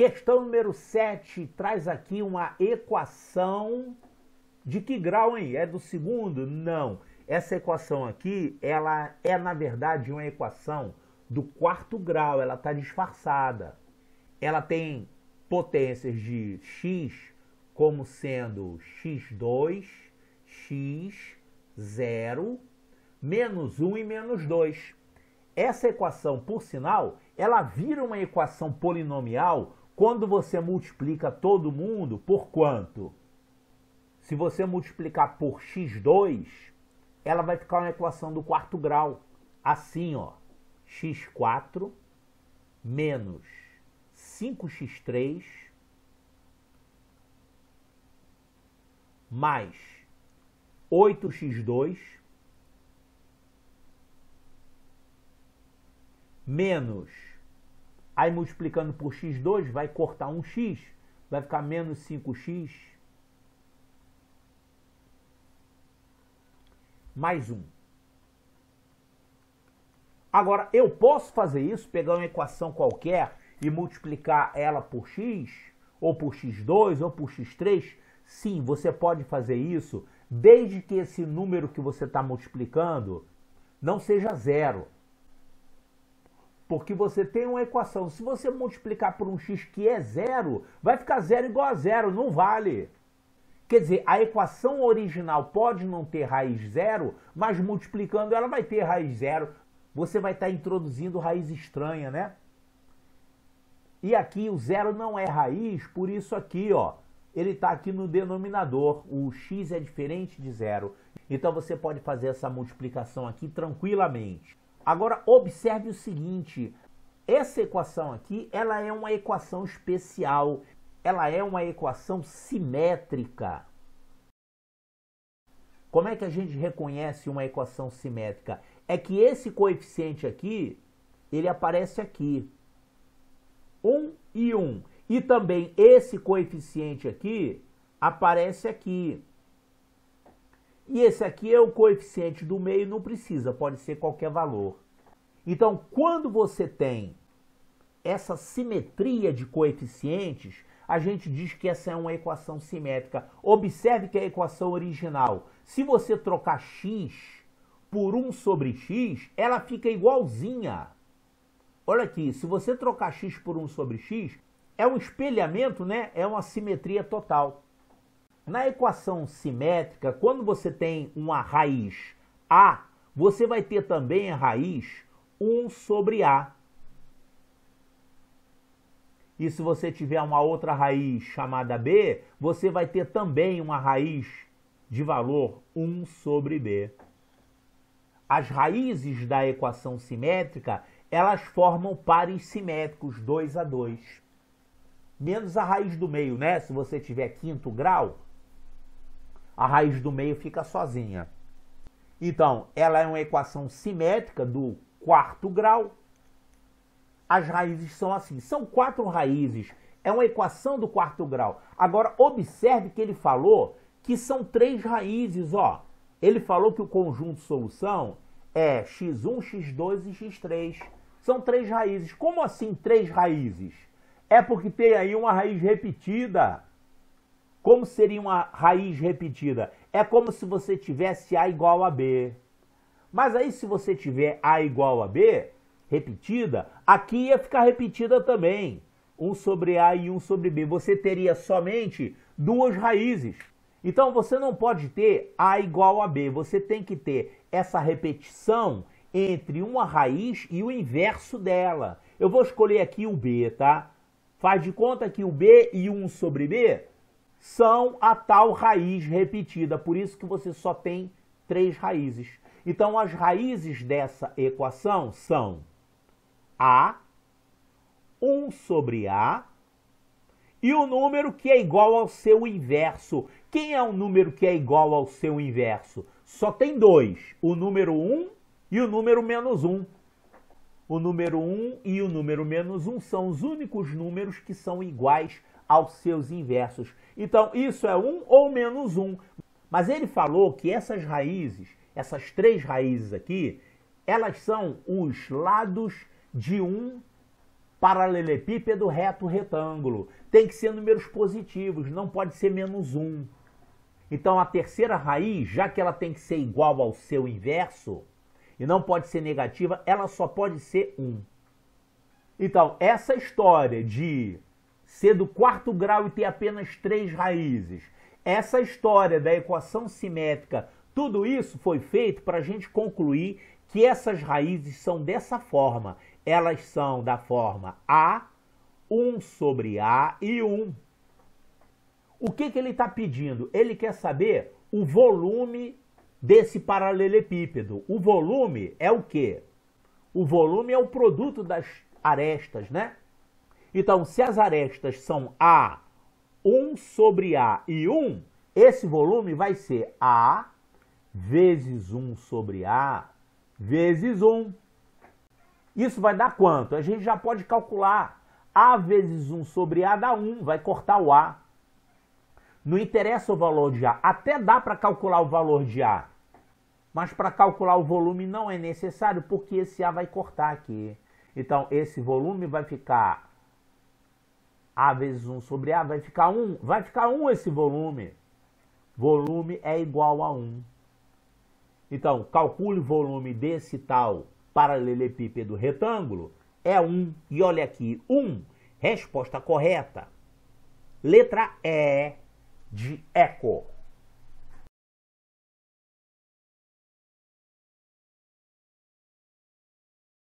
Questão número 7 traz aqui uma equação de que grau, hein? É do segundo? Não. Essa equação aqui, ela é, na verdade, uma equação do quarto grau. Ela está disfarçada. Ela tem potências de x como sendo x2, x0, menos 1 e menos 2. Essa equação, por sinal, ela vira uma equação polinomial quando você multiplica todo mundo, por quanto? Se você multiplicar por x2, ela vai ficar uma equação do quarto grau. Assim, ó, x4 menos 5x3 mais 8x2 menos Aí multiplicando por x2, vai cortar um x, vai ficar menos 5x. Mais um. Agora, eu posso fazer isso, pegar uma equação qualquer e multiplicar ela por x, ou por x2, ou por x3? Sim, você pode fazer isso, desde que esse número que você está multiplicando não seja zero porque você tem uma equação. Se você multiplicar por um x que é zero, vai ficar zero igual a zero, não vale. Quer dizer, a equação original pode não ter raiz zero, mas multiplicando ela vai ter raiz zero. Você vai estar introduzindo raiz estranha, né? E aqui o zero não é raiz, por isso aqui, ó, ele está aqui no denominador. O x é diferente de zero. Então você pode fazer essa multiplicação aqui tranquilamente. Agora observe o seguinte, essa equação aqui, ela é uma equação especial, ela é uma equação simétrica. Como é que a gente reconhece uma equação simétrica? É que esse coeficiente aqui, ele aparece aqui. 1 um e 1. Um. E também esse coeficiente aqui aparece aqui. E esse aqui é o coeficiente do meio, não precisa, pode ser qualquer valor. Então, quando você tem essa simetria de coeficientes, a gente diz que essa é uma equação simétrica. Observe que a equação original, se você trocar x por 1 sobre x, ela fica igualzinha. Olha aqui, se você trocar x por 1 sobre x, é um espelhamento, né? É uma simetria total. Na equação simétrica, quando você tem uma raiz A, você vai ter também a raiz 1 sobre A. E se você tiver uma outra raiz chamada B, você vai ter também uma raiz de valor 1 sobre B. As raízes da equação simétrica, elas formam pares simétricos 2 a 2. Menos a raiz do meio, né? Se você tiver quinto grau, a raiz do meio fica sozinha. Então, ela é uma equação simétrica do quarto grau. As raízes são assim, são quatro raízes. É uma equação do quarto grau. Agora, observe que ele falou que são três raízes, ó. Ele falou que o conjunto solução é x1, x2 e x3. São três raízes. Como assim três raízes? É porque tem aí uma raiz repetida. Como seria uma raiz repetida? É como se você tivesse A igual a B. Mas aí, se você tiver A igual a B, repetida, aqui ia ficar repetida também. 1 sobre A e 1 sobre B. Você teria somente duas raízes. Então, você não pode ter A igual a B. Você tem que ter essa repetição entre uma raiz e o inverso dela. Eu vou escolher aqui o B, tá? Faz de conta que o B e 1 sobre B são a tal raiz repetida. Por isso que você só tem três raízes. Então, as raízes dessa equação são A, 1 sobre A, e o número que é igual ao seu inverso. Quem é o número que é igual ao seu inverso? Só tem dois, o número 1 e o número menos 1. O número 1 e o número menos 1 são os únicos números que são iguais aos seus inversos. Então, isso é 1 ou menos 1. Mas ele falou que essas raízes, essas três raízes aqui, elas são os lados de um paralelepípedo reto retângulo. Tem que ser números positivos, não pode ser menos 1. Então, a terceira raiz, já que ela tem que ser igual ao seu inverso, e não pode ser negativa, ela só pode ser um. Então, essa história de ser do quarto grau e ter apenas três raízes, essa história da equação simétrica, tudo isso foi feito para a gente concluir que essas raízes são dessa forma. Elas são da forma A, 1 sobre A e 1. O que, que ele está pedindo? Ele quer saber o volume desse paralelepípedo. O volume é o quê? O volume é o produto das arestas, né? Então, se as arestas são A, 1 sobre A e 1, esse volume vai ser A vezes 1 sobre A vezes 1. Isso vai dar quanto? A gente já pode calcular. A vezes 1 sobre A dá 1, vai cortar o A. Não interessa o valor de A. Até dá para calcular o valor de A. Mas para calcular o volume não é necessário, porque esse A vai cortar aqui. Então, esse volume vai ficar A vezes 1 sobre A, vai ficar 1. Vai ficar 1 esse volume. Volume é igual a 1. Então, calcule o volume desse tal paralelepípedo retângulo. É 1. E olha aqui, 1. Resposta correta. Letra E de eco.